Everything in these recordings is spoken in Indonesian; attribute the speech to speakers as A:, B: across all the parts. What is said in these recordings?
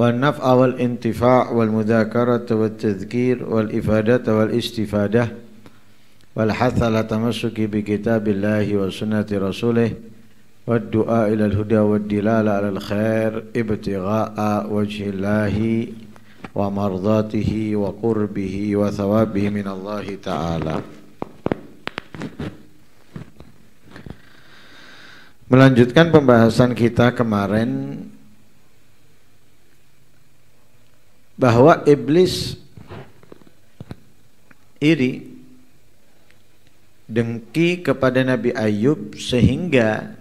A: والنفع والانتفاع والمذاكرة والتذكير والإفادة والاستفادة والحث على التمسك بكتاب الله وسنة رسوله والدعاء إلى الهدى والدلالة على الخير ابتغاء وجه الله ومرضاته وقربه وثوابه من الله تعالى Melanjutkan pembahasan kita kemarin bahwa iblis iri dengki kepada Nabi Ayub sehingga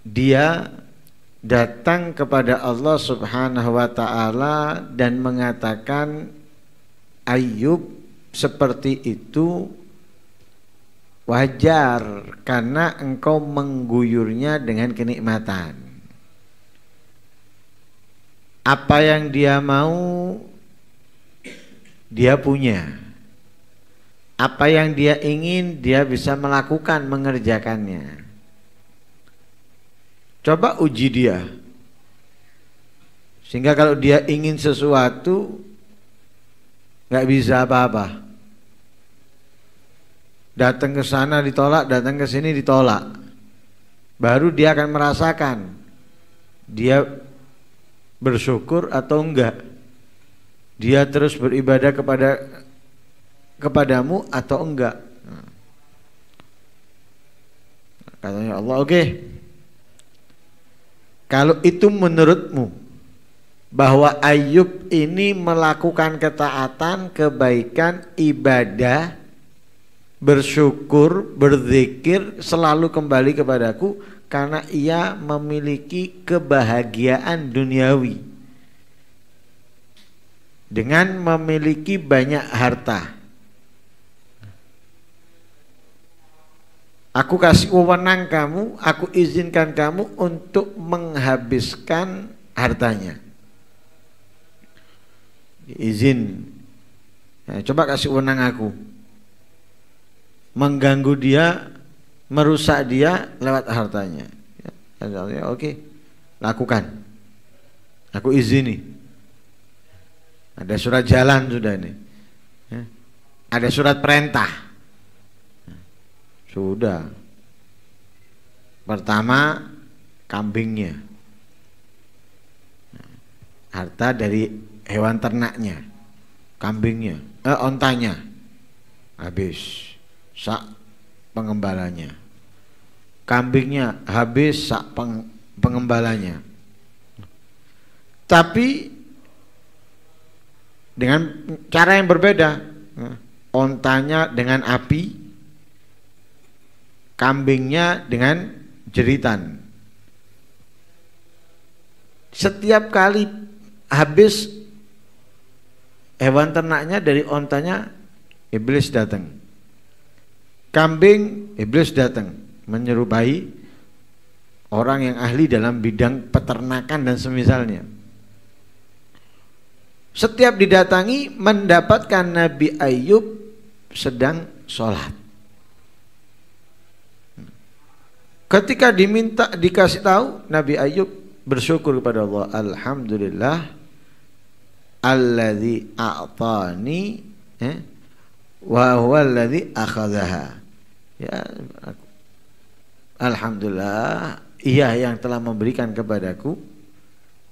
A: dia datang kepada Allah Subhanahu wa taala dan mengatakan Ayub seperti itu wajar karena engkau mengguyurnya dengan kenikmatan apa yang dia mau dia punya apa yang dia ingin dia bisa melakukan mengerjakannya coba uji dia sehingga kalau dia ingin sesuatu nggak bisa apa-apa datang ke sana ditolak datang ke sini ditolak baru dia akan merasakan dia bersyukur atau enggak dia terus beribadah kepada kepadamu atau enggak katanya Allah oke okay. kalau itu menurutmu bahwa Ayub ini melakukan ketaatan kebaikan ibadah bersyukur berzikir selalu kembali kepadaku karena ia memiliki kebahagiaan duniawi dengan memiliki banyak harta. Aku kasih wewenang kamu, aku izinkan kamu untuk menghabiskan hartanya. Izin, nah, coba kasih wewenang aku. Mengganggu dia merusak dia lewat hartanya. Ya, oke, lakukan. Aku izini. Ada surat jalan sudah ini. Ya. Ada surat perintah. Sudah. Pertama kambingnya. Harta dari hewan ternaknya. Kambingnya, eh ontanya. Habis. Sak pengembalanya kambingnya habis sak peng, pengembalanya tapi dengan cara yang berbeda ontanya dengan api kambingnya dengan jeritan setiap kali habis hewan ternaknya dari ontanya iblis datang kambing iblis datang menyerupai orang yang ahli dalam bidang peternakan dan semisalnya. Setiap didatangi mendapatkan Nabi Ayub sedang sholat. Ketika diminta dikasih tahu Nabi Ayub bersyukur kepada Allah Alhamdulillah Alladhi a'tani eh, Wa huwa alladhi akhazaha Ya Alhamdulillah, ia yang telah memberikan kepadaku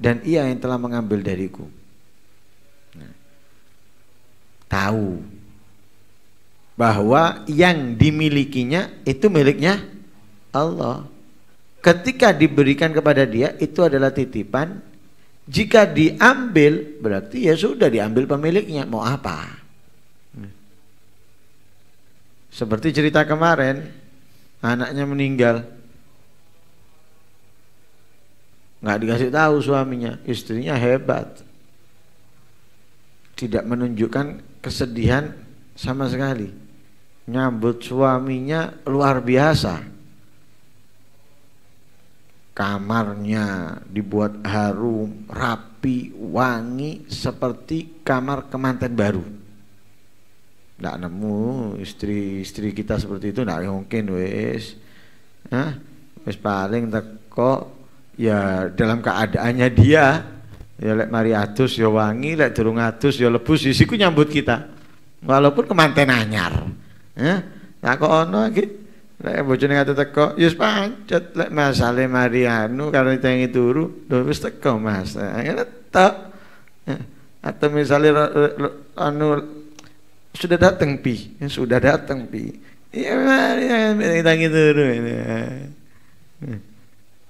A: dan ia yang telah mengambil dariku. Nah, tahu bahwa yang dimilikinya itu miliknya Allah. Ketika diberikan kepada dia itu adalah titipan. Jika diambil berarti ya sudah diambil pemiliknya. Mau apa? Nah, seperti cerita kemarin, anaknya meninggal nggak dikasih tahu suaminya istrinya hebat tidak menunjukkan kesedihan sama sekali nyambut suaminya luar biasa kamarnya dibuat harum rapi wangi seperti kamar kemanten baru ndak nemu istri-istri kita seperti itu ndak mungkin wis Hah? wis paling teko ya dalam keadaannya dia ya lek mari adus ya wangi lek durung adus ya lebus sisiku ya nyambut kita walaupun kemanten anyar ya tak kok ono iki lek bojone tak teko ya pancet lek masale mari anu karo tengi turu lho wis teko mas nah, ngene tok atau misalnya anu sudah datang pi ya, sudah datang pi ya, ya kita gitu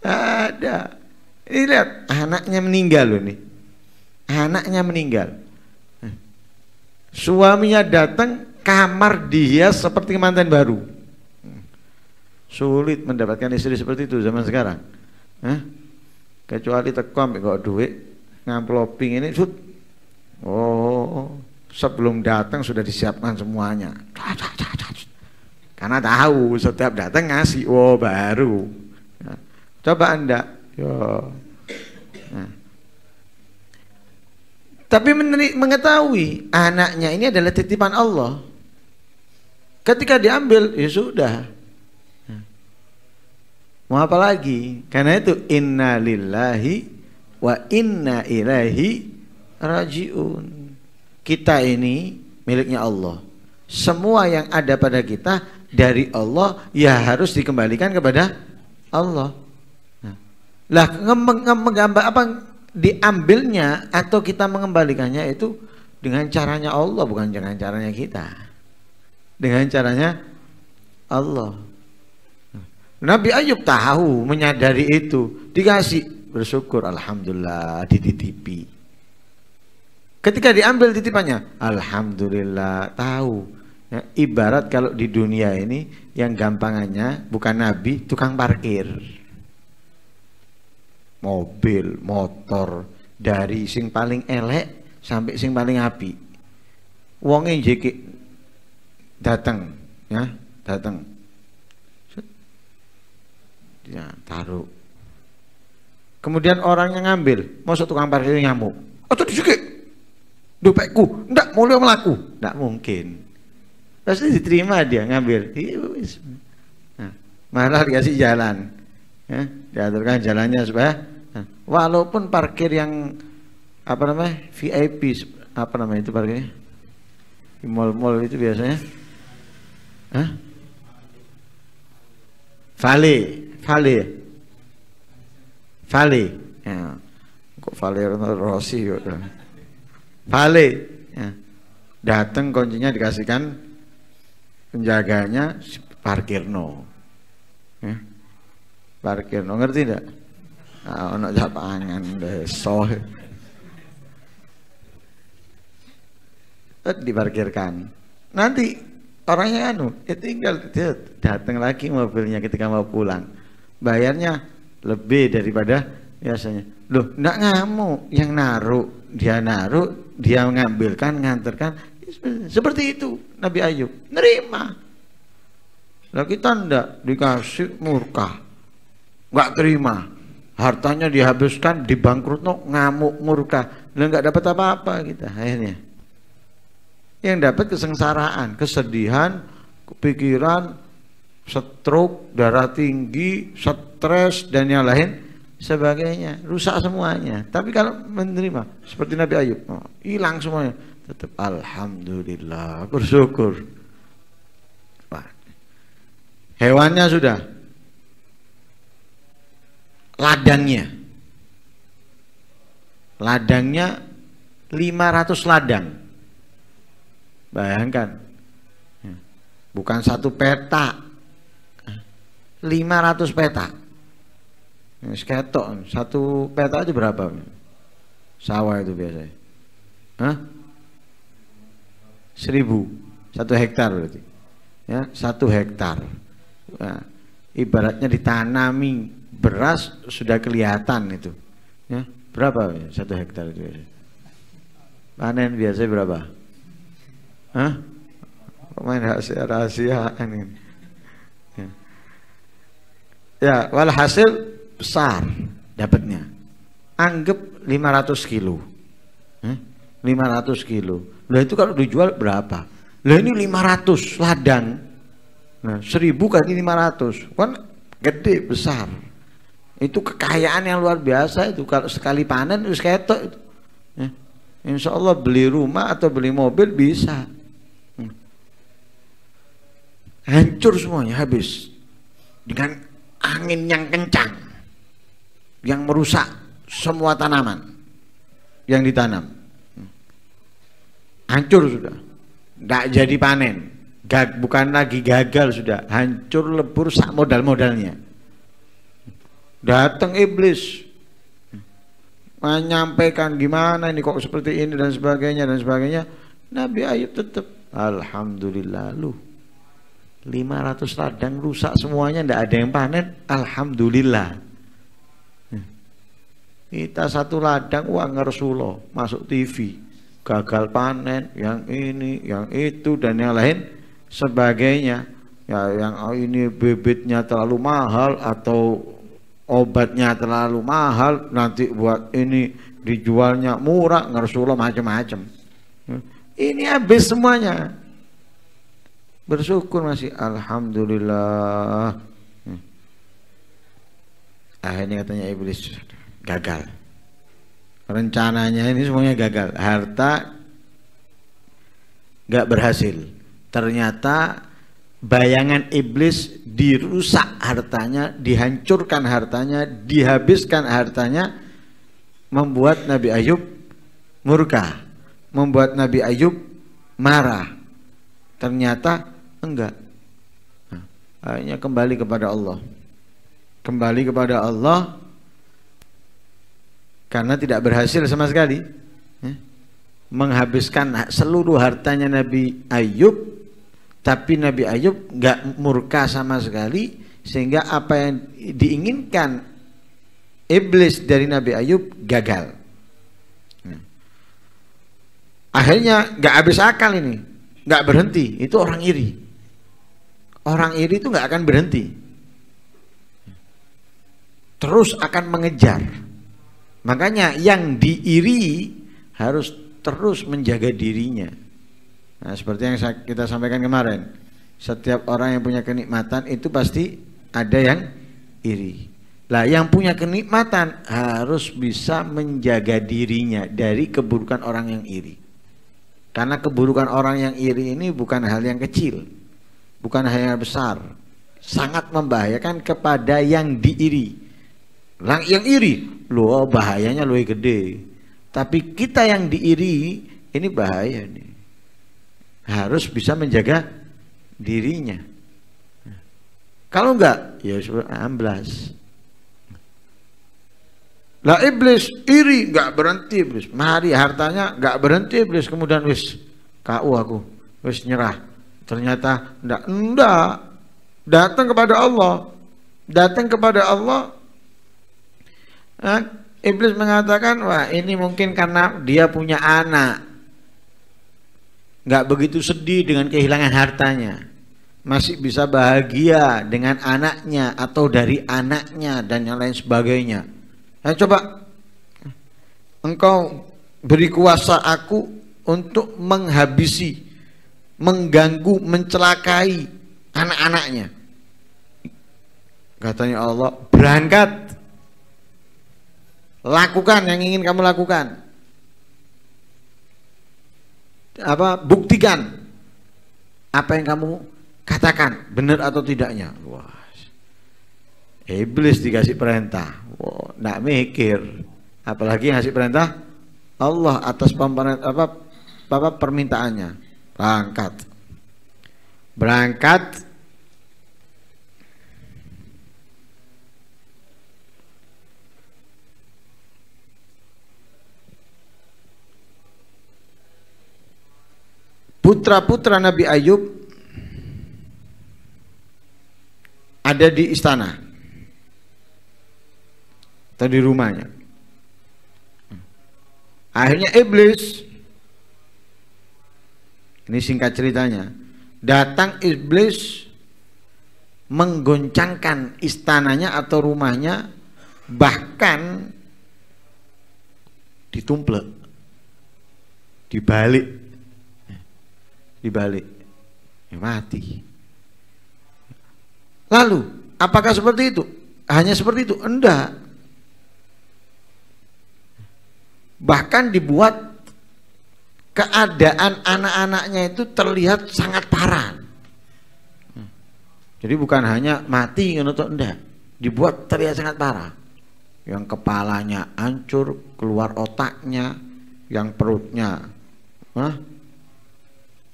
A: ada ini lihat anaknya meninggal loh nih anaknya meninggal hmm. suaminya datang kamar dia seperti mantan baru hmm. sulit mendapatkan istri seperti itu zaman sekarang Hah? kecuali tekom kok duit ngamploping ini sud oh sebelum datang sudah disiapkan semuanya karena tahu setiap datang ngasih oh baru ya. coba anda yo ya. tapi mengetahui anaknya ini adalah titipan Allah ketika diambil ya sudah ya. mau apa lagi karena itu Innalillahi wa inna ilahi rajiun kita ini miliknya Allah. Semua yang ada pada kita dari Allah ya harus dikembalikan kepada Allah. Nah, lah menggambar apa diambilnya atau kita mengembalikannya itu dengan caranya Allah bukan dengan caranya kita. Dengan caranya Allah. Nabi Ayub tahu menyadari itu, dikasih bersyukur alhamdulillah dititipi Ketika diambil titipannya, alhamdulillah tahu. Ya, ibarat kalau di dunia ini yang gampangannya bukan nabi, tukang parkir. Mobil, motor dari sing paling elek sampai sing paling api. Wonge jeki datang, ya, datang. Ya, taruh. Kemudian orang yang ngambil, masuk tukang parkir nyamuk. Atau dijekik dopekku, ndak mulia melaku, ndak mungkin. Pasti diterima dia ngambil. Iya, nah, malah dikasih jalan. Ya, diaturkan jalannya supaya nah, walaupun parkir yang apa namanya VIP apa namanya itu parkirnya di mall-mall itu biasanya Hah? Vale, Vale, Vale. Ya. Kok Vale Rossi yuk balik ya. datang kuncinya dikasihkan penjaganya si parkirno ya. parkirno ngerti tidak anak ah, ono japangan besok diparkirkan nanti orangnya anu ya tinggal dateng lagi mobilnya ketika mau pulang bayarnya lebih daripada biasanya loh ndak ngamuk yang naruh dia naruh, dia mengambilkan, nganterkan. Seperti itu Nabi Ayub. Nerima. Nah, kita ndak dikasih murka. Nggak terima. Hartanya dihabiskan, dibangkrut, no, ngamuk, murka. Dan nggak dapat apa-apa kita akhirnya. Yang dapat kesengsaraan, kesedihan, kepikiran, stroke, darah tinggi, stres dan yang lain sebagainya rusak semuanya tapi kalau menerima seperti Nabi Ayub oh, hilang semuanya tetap Alhamdulillah bersyukur Wah. hewannya sudah ladangnya ladangnya 500 ladang bayangkan bukan satu peta 500 peta Seketok, satu peta aja berapa? Sawah itu biasanya. Hah? Seribu, satu hektar berarti. Ya, satu hektar. Nah, ibaratnya ditanami beras sudah kelihatan itu. Ya, berapa satu hektar itu biasanya? Panen biasanya berapa? Hah? Pemain rahasia, rahasia ini. Ya, ya walhasil besar dapatnya anggap 500 kilo 500 eh, kilo lah itu kalau dijual berapa lah ini 500 ladang nah, 1000 kali 500 kan gede besar itu kekayaan yang luar biasa itu kalau sekali panen itu seketok itu eh? Insya Allah beli rumah atau beli mobil bisa hmm. hancur semuanya habis dengan angin yang kencang yang merusak semua tanaman yang ditanam. Hancur sudah. Tidak jadi panen. Gag, bukan lagi gagal sudah. Hancur lebur sak modal-modalnya. Datang iblis menyampaikan gimana ini kok seperti ini dan sebagainya dan sebagainya. Nabi Ayub tetap Alhamdulillah lu 500 ladang rusak semuanya ndak ada yang panen Alhamdulillah kita satu ladang uang ngersulo masuk TV, gagal panen, yang ini, yang itu dan yang lain sebagainya. Ya yang ini bibitnya terlalu mahal atau obatnya terlalu mahal nanti buat ini dijualnya murah ngersulo macam-macam. Ini habis semuanya. Bersyukur masih alhamdulillah. Hmm. Akhirnya katanya iblis gagal. Rencananya ini semuanya gagal. Harta gak berhasil. Ternyata bayangan iblis dirusak hartanya, dihancurkan hartanya, dihabiskan hartanya, membuat Nabi Ayub murka, membuat Nabi Ayub marah. Ternyata enggak. Nah, akhirnya kembali kepada Allah. Kembali kepada Allah karena tidak berhasil sama sekali ya. menghabiskan seluruh hartanya Nabi Ayub tapi Nabi Ayub nggak murka sama sekali sehingga apa yang diinginkan iblis dari Nabi Ayub gagal ya. akhirnya nggak habis akal ini nggak berhenti itu orang iri orang iri itu nggak akan berhenti terus akan mengejar Makanya yang diiri harus terus menjaga dirinya. Nah, seperti yang kita sampaikan kemarin, setiap orang yang punya kenikmatan itu pasti ada yang iri. Lah, yang punya kenikmatan harus bisa menjaga dirinya dari keburukan orang yang iri. Karena keburukan orang yang iri ini bukan hal yang kecil, bukan hal yang besar, sangat membahayakan kepada yang diiri Lang yang iri, loh bahayanya lebih gede. Tapi kita yang diiri ini bahaya nih. Harus bisa menjaga dirinya. Kalau enggak, ya amblas. Lah iblis iri enggak berhenti iblis. Mari hartanya enggak berhenti iblis kemudian wis kau aku wis nyerah. Ternyata enggak enggak datang kepada Allah. Datang kepada Allah Iblis mengatakan, wah ini mungkin karena dia punya anak. Nggak begitu sedih dengan kehilangan hartanya. Masih bisa bahagia dengan anaknya atau dari anaknya dan yang lain sebagainya. Nah, coba engkau beri kuasa aku untuk menghabisi, mengganggu, mencelakai anak-anaknya. Katanya Allah, berangkat lakukan yang ingin kamu lakukan apa buktikan apa yang kamu katakan benar atau tidaknya wah iblis dikasih perintah wah nak mikir apalagi yang ngasih perintah Allah atas apa apa permintaannya berangkat berangkat Putra-putra Nabi Ayub ada di istana atau di rumahnya. Akhirnya iblis ini singkat ceritanya, datang iblis menggoncangkan istananya atau rumahnya bahkan ditumplek dibalik dibalik ya mati lalu apakah seperti itu hanya seperti itu enggak bahkan dibuat keadaan anak-anaknya itu terlihat sangat parah jadi bukan hanya mati atau enggak dibuat terlihat sangat parah yang kepalanya hancur keluar otaknya yang perutnya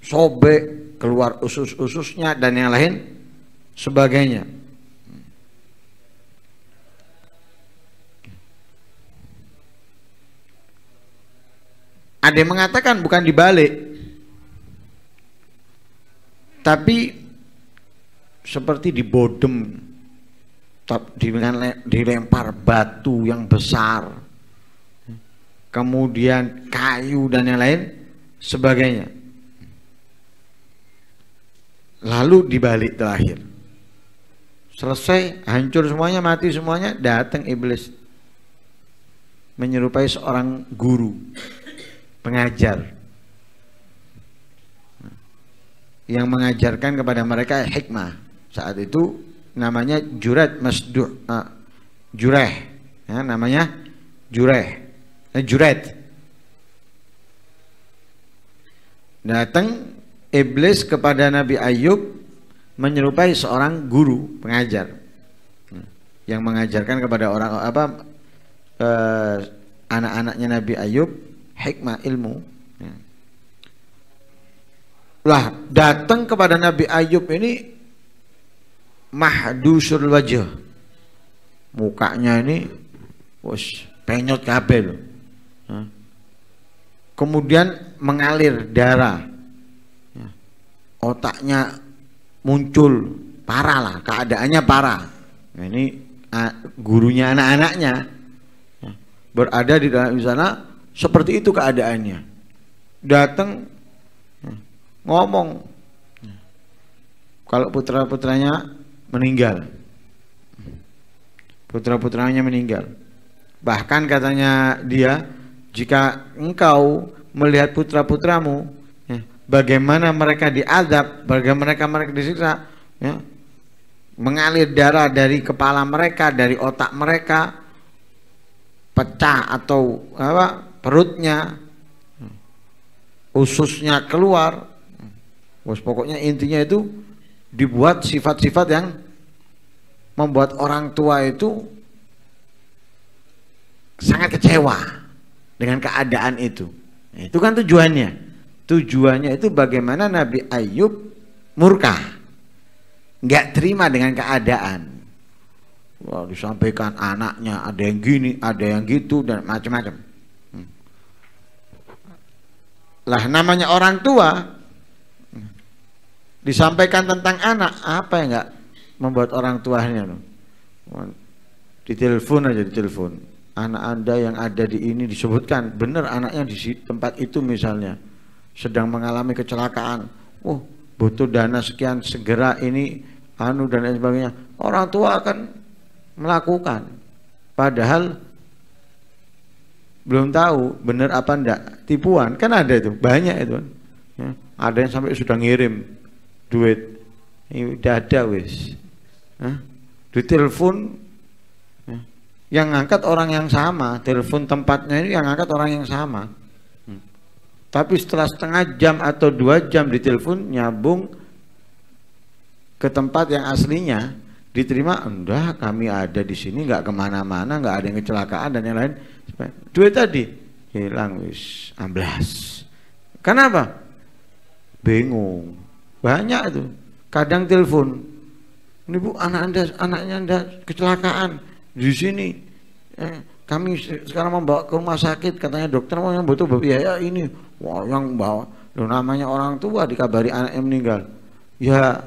A: sobek, keluar usus-ususnya dan yang lain sebagainya. Ada yang mengatakan bukan dibalik, tapi seperti dibodem, dilempar batu yang besar, kemudian kayu dan yang lain sebagainya lalu dibalik terakhir selesai hancur semuanya mati semuanya datang iblis menyerupai seorang guru pengajar yang mengajarkan kepada mereka hikmah saat itu namanya jurat masdu uh, jureh ya, namanya jureh eh, datang iblis kepada Nabi Ayub menyerupai seorang guru pengajar yang mengajarkan kepada orang apa eh, anak-anaknya Nabi Ayub hikmah ilmu lah datang kepada Nabi Ayub ini mahdusul wajah mukanya ini wos penyot kabel kemudian mengalir darah otaknya muncul parah lah keadaannya parah nah, ini gurunya anak-anaknya ya, berada di dalam sana seperti itu keadaannya datang ya, ngomong ya, kalau putra-putranya meninggal putra-putranya meninggal bahkan katanya dia jika engkau melihat putra-putramu bagaimana mereka diadab, bagaimana mereka mereka disiksa, ya. mengalir darah dari kepala mereka, dari otak mereka, pecah atau apa perutnya, ususnya keluar. Bos, pokoknya intinya itu dibuat sifat-sifat yang membuat orang tua itu sangat kecewa dengan keadaan itu. Nah, itu kan tujuannya. Tujuannya itu bagaimana Nabi Ayub murka. Nggak terima dengan keadaan. Wah, disampaikan anaknya ada yang gini, ada yang gitu dan macam-macam. Hmm. Lah namanya orang tua hmm, disampaikan tentang anak apa yang nggak membuat orang tuanya di telepon aja di telepon anak anda yang ada di ini disebutkan benar anaknya di tempat itu misalnya sedang mengalami kecelakaan. Oh, butuh dana sekian segera ini anu dan lain sebagainya. Orang tua akan melakukan. Padahal belum tahu benar apa enggak tipuan kan ada itu banyak itu ya, ada yang sampai sudah ngirim duit ini udah ada wis ya, di telepon ya, yang ngangkat orang yang sama telepon tempatnya ini yang angkat orang yang sama tapi setelah setengah jam atau dua jam ditelepon nyambung ke tempat yang aslinya diterima enggak kami ada di sini nggak kemana-mana nggak ada yang kecelakaan dan yang lain duit tadi hilang wis amblas kenapa bingung banyak itu kadang telepon ini bu anak anda anaknya anda kecelakaan di sini eh, kami sekarang membawa ke rumah sakit katanya dokter mau yang butuh biaya ini Wayang bawa, lo namanya orang tua dikabari anaknya meninggal. Ya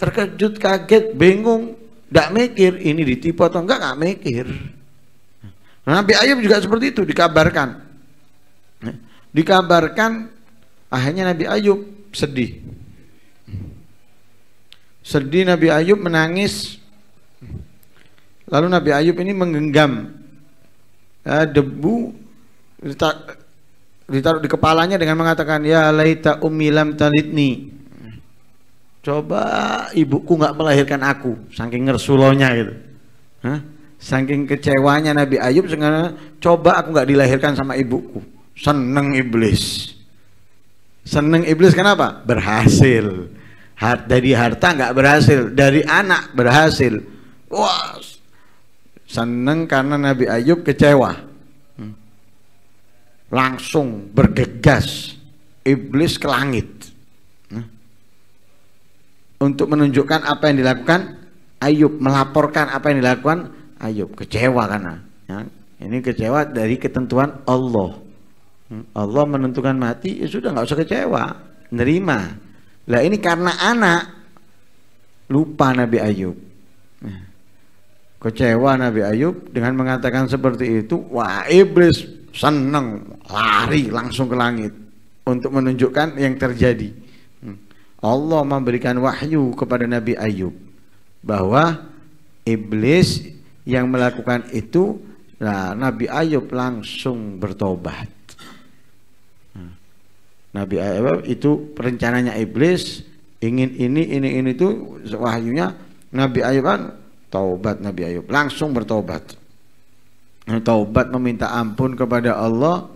A: terkejut, kaget, bingung, tidak mikir ini ditipu atau enggak, enggak mikir. Nah, Nabi Ayub juga seperti itu dikabarkan. Dikabarkan akhirnya Nabi Ayub sedih. Sedih Nabi Ayub menangis. Lalu Nabi Ayub ini menggenggam eh, debu ditaruh di kepalanya dengan mengatakan ya laita ummi lam talidni coba ibuku nggak melahirkan aku saking ngersulonya gitu Hah? saking kecewanya Nabi Ayub sehingga coba aku nggak dilahirkan sama ibuku seneng iblis seneng iblis kenapa berhasil Har dari harta nggak berhasil dari anak berhasil wah seneng karena Nabi Ayub kecewa langsung bergegas iblis ke langit hmm? untuk menunjukkan apa yang dilakukan Ayub melaporkan apa yang dilakukan Ayub kecewa karena ya, ini kecewa dari ketentuan Allah hmm? Allah menentukan mati ya sudah nggak usah kecewa nerima lah ini karena anak lupa Nabi Ayub nah, kecewa Nabi Ayub dengan mengatakan seperti itu wah iblis seneng lari langsung ke langit untuk menunjukkan yang terjadi hmm. Allah memberikan wahyu kepada Nabi Ayub bahwa iblis yang melakukan itu nah Nabi Ayub langsung bertobat hmm. Nabi Ayub itu perencananya iblis ingin ini ini ini itu wahyunya Nabi Ayub kan taubat Nabi Ayub langsung bertobat taubat meminta ampun kepada Allah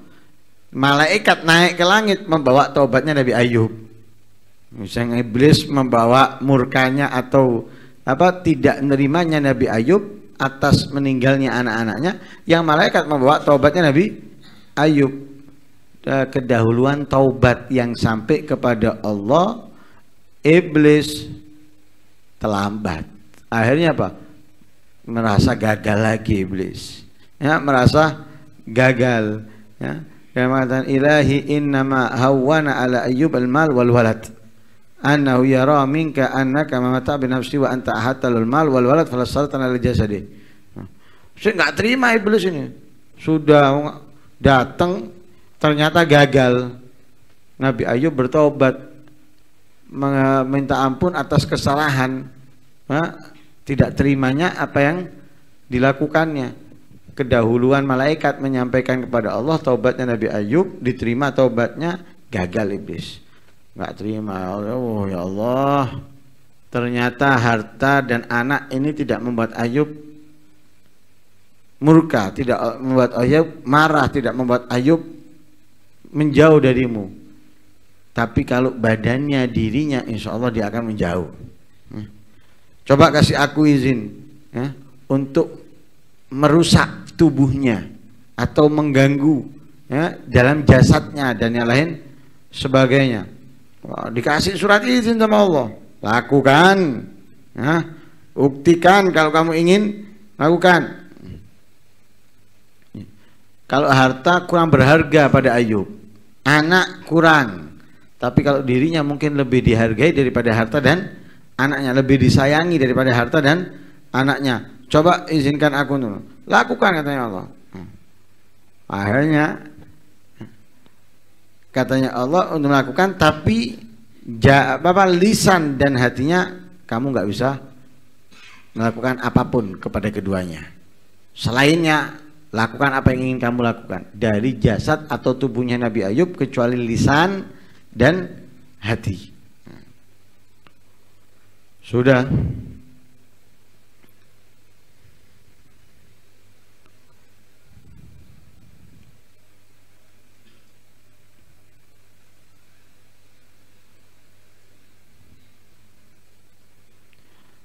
A: malaikat naik ke langit membawa taubatnya Nabi Ayub misalnya iblis membawa murkanya atau apa tidak menerimanya Nabi Ayub atas meninggalnya anak-anaknya yang malaikat membawa taubatnya Nabi Ayub eh, kedahuluan taubat yang sampai kepada Allah iblis terlambat akhirnya apa merasa gagal lagi iblis ya, merasa gagal ya. dia mengatakan ilahi innama hawana ala ayub al-mal wal walad annahu yara minka annaka mamata bi nafsi wa anta al mal wal walad falasartan ala jasadi ya. saya nggak terima iblis ini sudah datang ternyata gagal Nabi Ayub bertobat meminta ampun atas kesalahan ya, tidak terimanya apa yang dilakukannya kedahuluan malaikat menyampaikan kepada Allah taubatnya Nabi Ayub diterima taubatnya gagal iblis nggak terima oh ya Allah ternyata harta dan anak ini tidak membuat Ayub murka tidak membuat Ayub marah tidak membuat Ayub menjauh darimu tapi kalau badannya dirinya insya Allah dia akan menjauh hmm. coba kasih aku izin ya, untuk merusak tubuhnya atau mengganggu ya, dalam jasadnya dan yang lain sebagainya. Wah, dikasih surat izin sama Allah, lakukan, ya, buktikan kalau kamu ingin lakukan. Kalau harta kurang berharga pada Ayub, anak kurang, tapi kalau dirinya mungkin lebih dihargai daripada harta dan anaknya, lebih disayangi daripada harta dan anaknya Coba izinkan aku dulu. Lakukan katanya Allah. Hmm. Akhirnya katanya Allah untuk melakukan tapi ja, apa lisan dan hatinya kamu nggak bisa melakukan apapun kepada keduanya. Selainnya lakukan apa yang ingin kamu lakukan dari jasad atau tubuhnya Nabi Ayub kecuali lisan dan hati. Hmm. Sudah.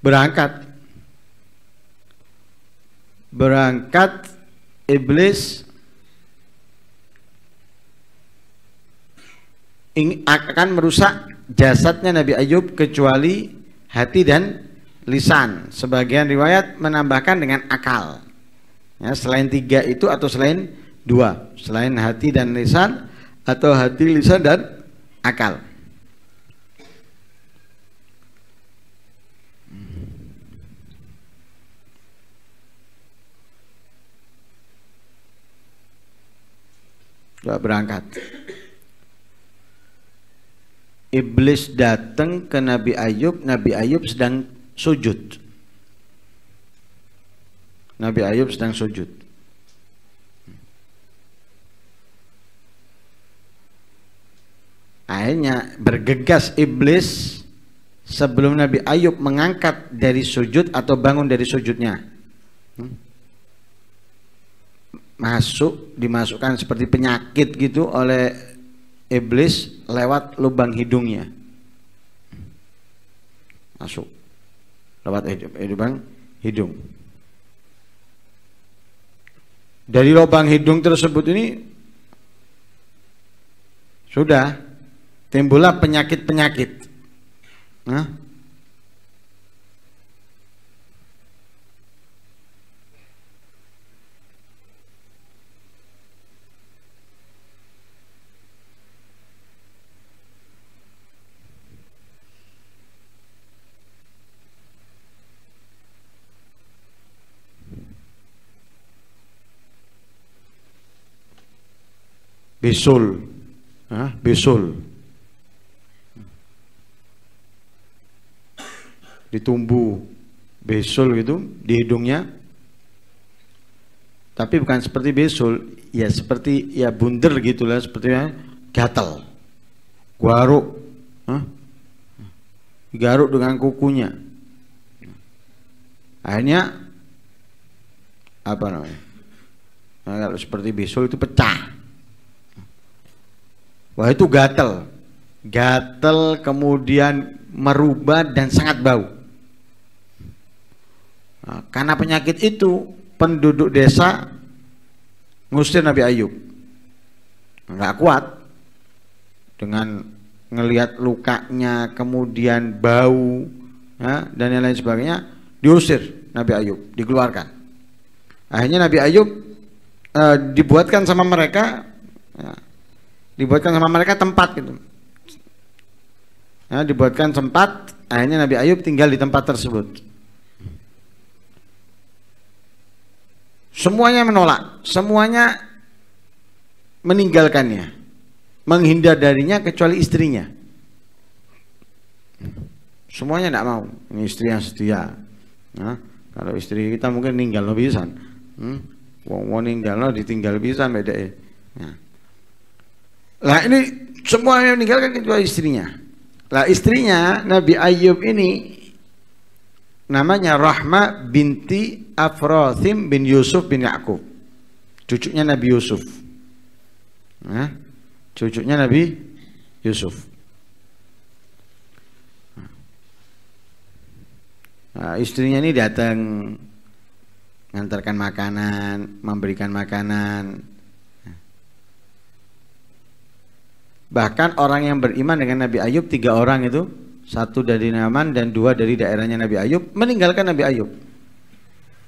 A: berangkat berangkat iblis akan merusak jasadnya Nabi Ayub kecuali hati dan lisan sebagian riwayat menambahkan dengan akal ya, selain tiga itu atau selain dua selain hati dan lisan atau hati lisan dan akal Gak berangkat. Iblis datang ke Nabi Ayub, Nabi Ayub sedang sujud. Nabi Ayub sedang sujud. Akhirnya bergegas iblis sebelum Nabi Ayub mengangkat dari sujud atau bangun dari sujudnya. Hmm? masuk dimasukkan seperti penyakit gitu oleh iblis lewat lubang hidungnya masuk lewat lubang hidung dari lubang hidung tersebut ini sudah timbullah penyakit-penyakit nah, Bisul. Hah? Bisul. Ditumbu bisul gitu di hidungnya. Tapi bukan seperti bisul, ya seperti ya bunder gitulah seperti Gatel, Garuk. Hah? Garuk dengan kukunya. Akhirnya apa namanya? Nah, kalau seperti bisul itu pecah Wah itu gatel. Gatel kemudian merubah dan sangat bau. Nah, karena penyakit itu penduduk desa ngusir Nabi Ayub. Nggak kuat dengan ngelihat lukanya, kemudian bau ya, dan yang lain sebagainya, diusir Nabi Ayub, dikeluarkan. Akhirnya Nabi Ayub e, dibuatkan sama mereka ya, dibuatkan sama mereka tempat gitu nah, dibuatkan tempat akhirnya Nabi Ayub tinggal di tempat tersebut semuanya menolak semuanya meninggalkannya menghindar darinya kecuali istrinya semuanya tidak mau ini istri yang setia nah, kalau istri kita mungkin tinggal no bisa hmm? wong wong ninggal no ditinggal bisa, beda nah ya. Lah ini semua yang meninggalkan kecuali istrinya. Lah istrinya Nabi Ayub ini namanya Rahma binti Afrothim bin Yusuf bin Yakub. Cucunya Nabi Yusuf. Nah, cucunya Nabi Yusuf. Nah, istrinya ini datang ngantarkan makanan, memberikan makanan, Bahkan orang yang beriman dengan Nabi Ayub tiga orang itu satu dari Naman dan dua dari daerahnya Nabi Ayub meninggalkan Nabi Ayub.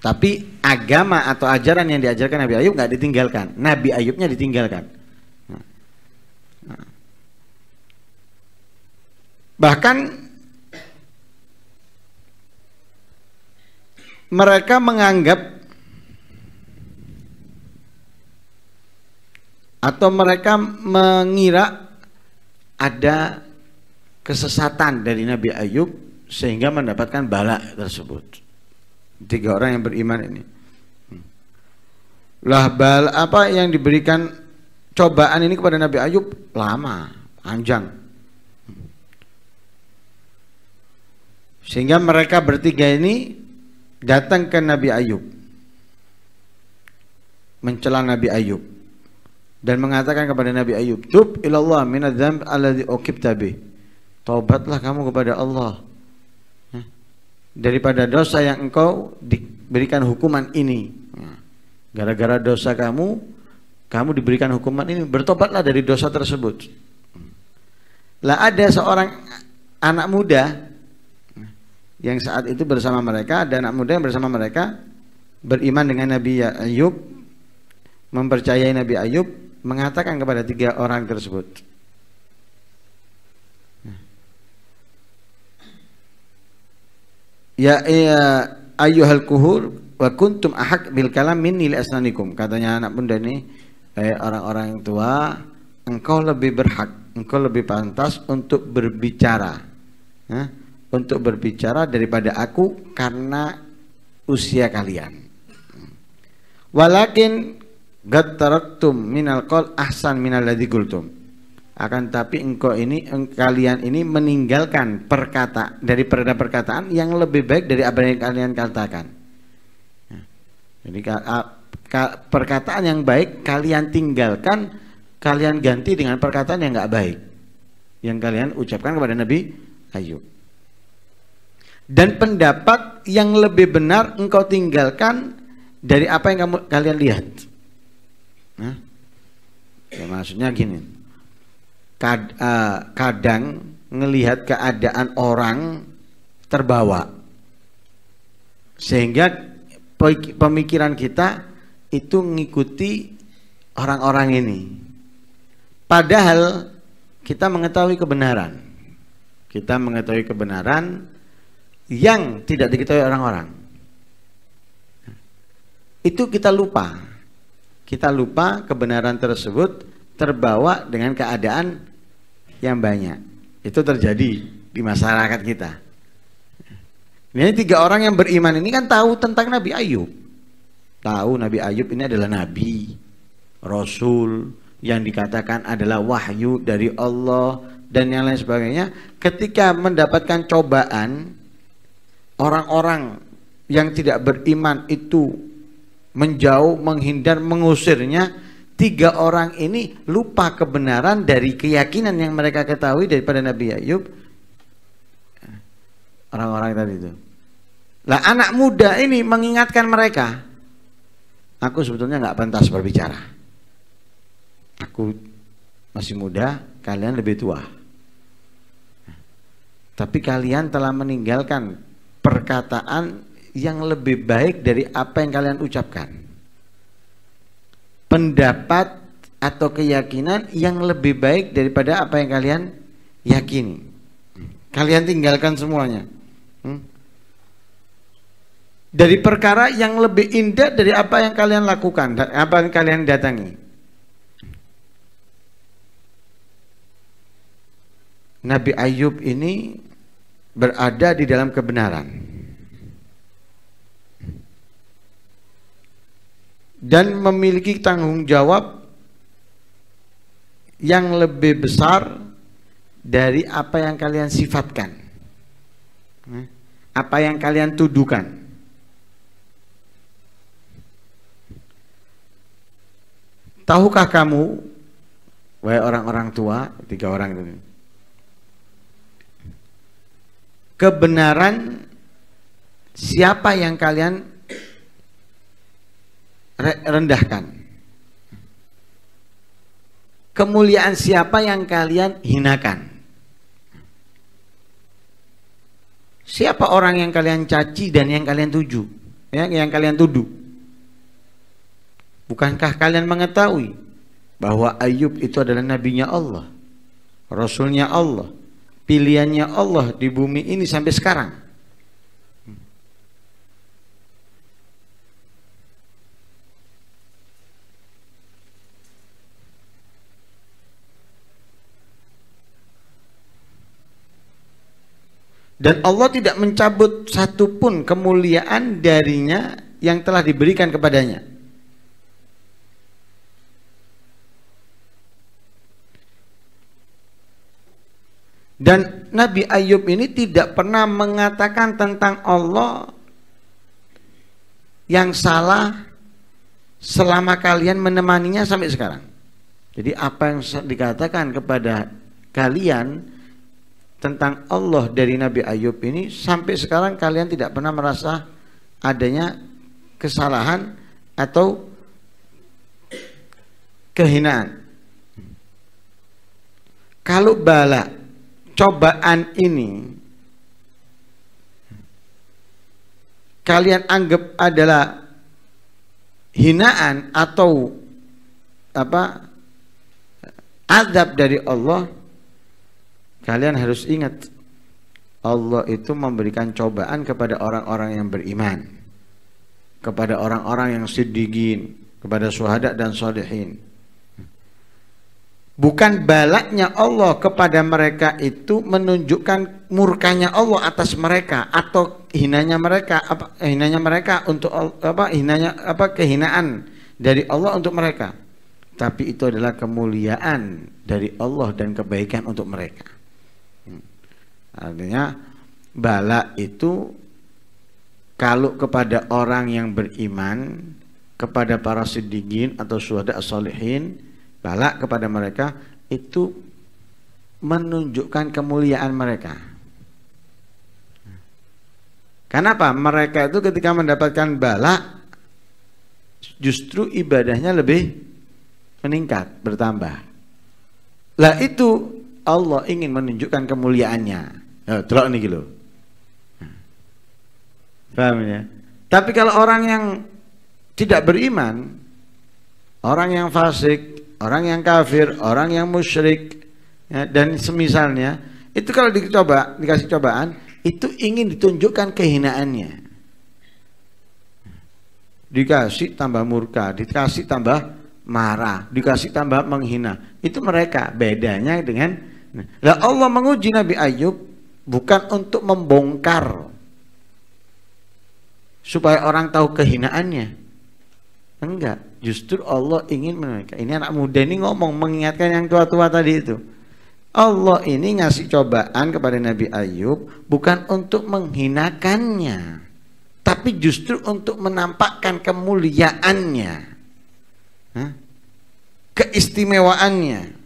A: Tapi agama atau ajaran yang diajarkan Nabi Ayub nggak ditinggalkan. Nabi Ayubnya ditinggalkan. Bahkan mereka menganggap atau mereka mengira ada kesesatan dari Nabi Ayub sehingga mendapatkan bala tersebut. Tiga orang yang beriman ini. Hmm. Lah bal apa yang diberikan cobaan ini kepada Nabi Ayub lama, panjang. Hmm. Sehingga mereka bertiga ini datang ke Nabi Ayub. Mencela Nabi Ayub dan mengatakan kepada Nabi Ayub, "Tub ilallah min adzam alladzi uqibta bi." Taubatlah kamu kepada Allah ya. daripada dosa yang engkau diberikan hukuman ini. Ya. Gara-gara dosa kamu, kamu diberikan hukuman ini. Bertobatlah dari dosa tersebut. Lah ada seorang anak muda ya, yang saat itu bersama mereka dan anak muda yang bersama mereka beriman dengan Nabi Ayub mempercayai Nabi Ayub mengatakan kepada tiga orang tersebut Ya, ya ayyuhal kuhur wa kuntum ahak bil kalam minni li asnanikum katanya anak bunda ini eh, orang-orang tua engkau lebih berhak engkau lebih pantas untuk berbicara Hah? Ya, untuk berbicara daripada aku karena usia kalian walakin Gad taraktum minal qol ahsan minal ladzi qultum. Akan tapi engkau ini kalian ini meninggalkan perkata dari perda perkataan yang lebih baik dari apa yang kalian katakan. Ya. jadi perkataan yang baik kalian tinggalkan, kalian ganti dengan perkataan yang nggak baik yang kalian ucapkan kepada Nabi Ayub. Dan pendapat yang lebih benar engkau tinggalkan dari apa yang kamu kalian lihat. Nah, ya maksudnya gini, kad, uh, kadang ngelihat keadaan orang terbawa sehingga pemikiran kita itu mengikuti orang-orang ini. Padahal kita mengetahui kebenaran. Kita mengetahui kebenaran yang tidak diketahui orang-orang. Itu kita lupa. Kita lupa kebenaran tersebut terbawa dengan keadaan yang banyak. Itu terjadi di masyarakat kita. Ini tiga orang yang beriman ini kan tahu tentang Nabi Ayub. Tahu Nabi Ayub ini adalah nabi, rasul yang dikatakan adalah wahyu dari Allah dan yang lain sebagainya. Ketika mendapatkan cobaan, orang-orang yang tidak beriman itu menjauh, menghindar, mengusirnya, tiga orang ini lupa kebenaran dari keyakinan yang mereka ketahui daripada Nabi Ayub. Orang-orang tadi itu. Lah anak muda ini mengingatkan mereka, aku sebetulnya nggak pantas berbicara. Aku masih muda, kalian lebih tua. Tapi kalian telah meninggalkan perkataan yang lebih baik dari apa yang kalian ucapkan. Pendapat atau keyakinan yang lebih baik daripada apa yang kalian yakini. Kalian tinggalkan semuanya. Hmm? Dari perkara yang lebih indah dari apa yang kalian lakukan, apa yang kalian datangi. Nabi Ayub ini berada di dalam kebenaran. dan memiliki tanggung jawab yang lebih besar dari apa yang kalian sifatkan, apa yang kalian tuduhkan. Tahukah kamu, wahai orang-orang tua, tiga orang ini kebenaran siapa yang kalian rendahkan. Kemuliaan siapa yang kalian hinakan? Siapa orang yang kalian caci dan yang kalian tuju? Yang, yang kalian tuduh. Bukankah kalian mengetahui bahwa Ayub itu adalah nabinya Allah, rasulnya Allah, pilihannya Allah di bumi ini sampai sekarang? Dan Allah tidak mencabut satupun kemuliaan darinya yang telah diberikan kepadanya. Dan Nabi Ayub ini tidak pernah mengatakan tentang Allah yang salah selama kalian menemaninya sampai sekarang. Jadi apa yang dikatakan kepada kalian tentang Allah dari Nabi Ayub ini sampai sekarang kalian tidak pernah merasa adanya kesalahan atau kehinaan. Kalau bala cobaan ini kalian anggap adalah hinaan atau apa azab dari Allah Kalian harus ingat Allah itu memberikan cobaan kepada orang-orang yang beriman kepada orang-orang yang siddiqin kepada suhada dan solehin bukan balaknya Allah kepada mereka itu menunjukkan murkanya Allah atas mereka atau hinanya mereka apa hinanya mereka untuk apa hinanya apa kehinaan dari Allah untuk mereka tapi itu adalah kemuliaan dari Allah dan kebaikan untuk mereka Artinya bala itu kalau kepada orang yang beriman kepada para siddiqin atau syuhada salihin bala kepada mereka itu menunjukkan kemuliaan mereka. Kenapa? Mereka itu ketika mendapatkan bala justru ibadahnya lebih meningkat, bertambah. Lah itu Allah ingin menunjukkan kemuliaannya. Ya, eh, telok niki lho. Paham ya? Tapi kalau orang yang tidak beriman, orang yang fasik, orang yang kafir, orang yang musyrik ya, dan semisalnya, itu kalau dicoba, dikasih cobaan, itu ingin ditunjukkan kehinaannya. Dikasih tambah murka, dikasih tambah marah, dikasih tambah menghina. Itu mereka bedanya dengan Nah, Allah menguji Nabi Ayub bukan untuk membongkar supaya orang tahu kehinaannya. Enggak, justru Allah ingin mereka. Ini anak muda ini ngomong mengingatkan yang tua-tua tadi itu. Allah ini ngasih cobaan kepada Nabi Ayub bukan untuk menghinakannya, tapi justru untuk menampakkan kemuliaannya, Hah? keistimewaannya.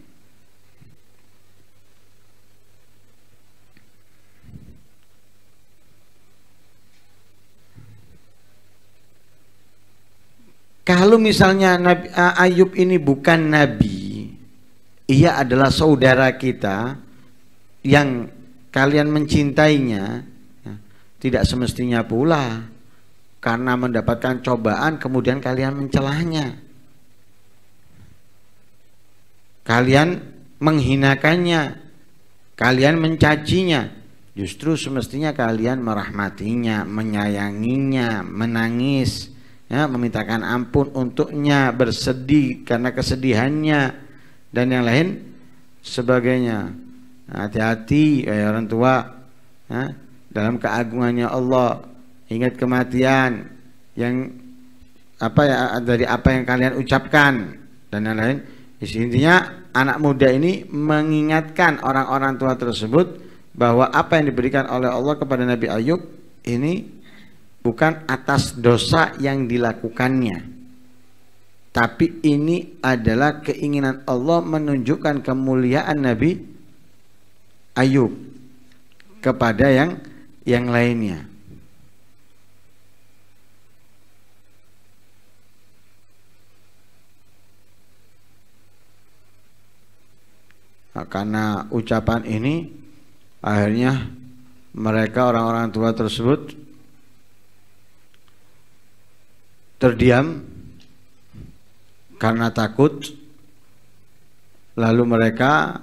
A: Kalau misalnya Nabi, Ayub ini bukan nabi, ia adalah saudara kita yang kalian mencintainya, ya, tidak semestinya pula karena mendapatkan cobaan kemudian kalian mencelahnya. Kalian menghinakannya, kalian mencacinya, justru semestinya kalian merahmatinya, menyayanginya, menangis ya, memintakan ampun untuknya, bersedih karena kesedihannya dan yang lain sebagainya. Hati-hati ya, orang tua ya, dalam keagungannya Allah ingat kematian yang apa ya dari apa yang kalian ucapkan dan yang lain. Intinya anak muda ini mengingatkan orang-orang tua tersebut bahwa apa yang diberikan oleh Allah kepada Nabi Ayub ini bukan atas dosa yang dilakukannya. Tapi ini adalah keinginan Allah menunjukkan kemuliaan Nabi Ayub kepada yang yang lainnya. Nah, karena ucapan ini akhirnya mereka orang-orang tua tersebut terdiam karena takut lalu mereka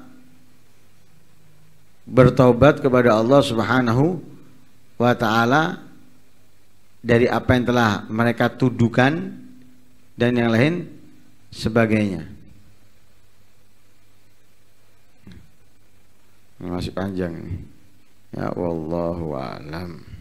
A: bertobat kepada Allah Subhanahu wa taala dari apa yang telah mereka tuduhkan dan yang lain sebagainya. Masih panjang Ya wallahu alam.